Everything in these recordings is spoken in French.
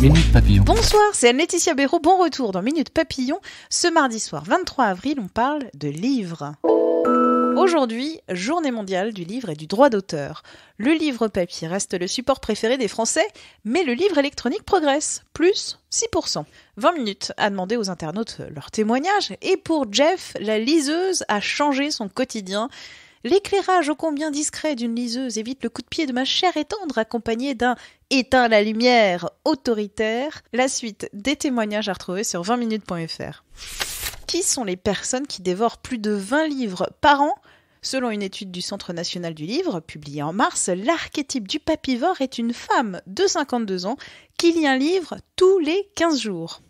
Minute Papillon. Bonsoir, c'est Laetitia Béraud. Bon retour dans Minute Papillon. Ce mardi soir 23 avril, on parle de livres. Aujourd'hui, journée mondiale du livre et du droit d'auteur. Le livre papier reste le support préféré des Français, mais le livre électronique progresse, plus 6%. 20 minutes à demander aux internautes leur témoignage, et pour Jeff, la liseuse a changé son quotidien. L'éclairage au combien discret d'une liseuse évite le coup de pied de ma chère étendre accompagné d'un éteint la lumière autoritaire. La suite des témoignages à retrouver sur 20minutes.fr. Qui sont les personnes qui dévorent plus de 20 livres par an Selon une étude du Centre national du livre, publiée en mars, l'archétype du papivore est une femme de 52 ans qui lit un livre tous les 15 jours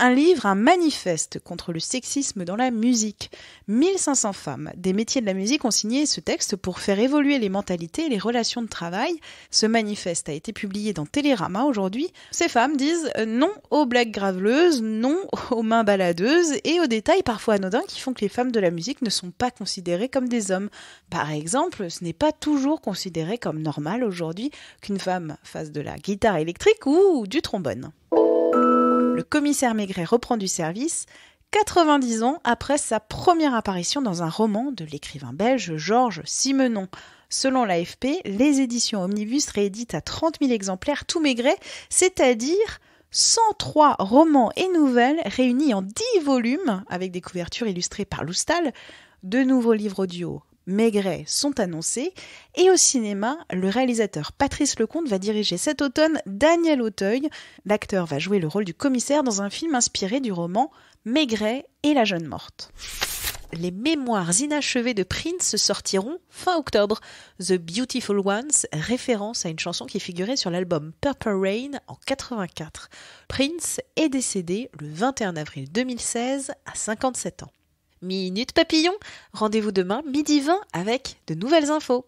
un livre, un manifeste contre le sexisme dans la musique. 1500 femmes des métiers de la musique ont signé ce texte pour faire évoluer les mentalités et les relations de travail. Ce manifeste a été publié dans Télérama aujourd'hui. Ces femmes disent non aux blagues graveleuses, non aux mains baladeuses et aux détails parfois anodins qui font que les femmes de la musique ne sont pas considérées comme des hommes. Par exemple, ce n'est pas toujours considéré comme normal aujourd'hui qu'une femme fasse de la guitare électrique ou du trombone commissaire Maigret reprend du service 90 ans après sa première apparition dans un roman de l'écrivain belge Georges Simenon. Selon l'AFP, les éditions Omnibus rééditent à 30 000 exemplaires tout Maigret, c'est-à-dire 103 romans et nouvelles réunis en 10 volumes avec des couvertures illustrées par Loustal, de nouveaux livres audio Maigret sont annoncés. Et au cinéma, le réalisateur Patrice Lecomte va diriger cet automne Daniel Auteuil. L'acteur va jouer le rôle du commissaire dans un film inspiré du roman Maigret et la jeune morte les mémoires inachevées de Prince sortiront fin octobre. The Beautiful Ones, référence à une chanson qui figurait sur l'album Purple Rain en 84. Prince est décédé le 21 avril 2016 à 57 ans. Minute Papillon. Rendez-vous demain midi 20 avec de nouvelles infos.